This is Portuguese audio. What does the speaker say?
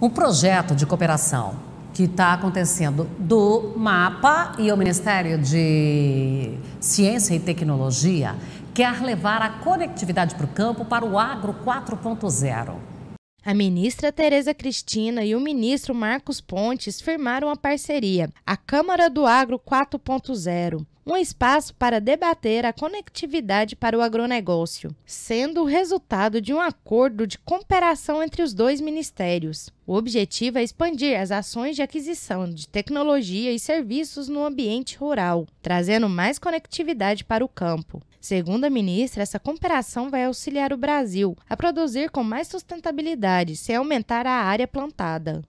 um projeto de cooperação que está acontecendo do MAPA e o Ministério de Ciência e Tecnologia quer levar a conectividade para o campo para o Agro 4.0. A ministra Tereza Cristina e o ministro Marcos Pontes firmaram a parceria, a Câmara do Agro 4.0 um espaço para debater a conectividade para o agronegócio, sendo o resultado de um acordo de cooperação entre os dois ministérios. O objetivo é expandir as ações de aquisição de tecnologia e serviços no ambiente rural, trazendo mais conectividade para o campo. Segundo a ministra, essa cooperação vai auxiliar o Brasil a produzir com mais sustentabilidade sem aumentar a área plantada.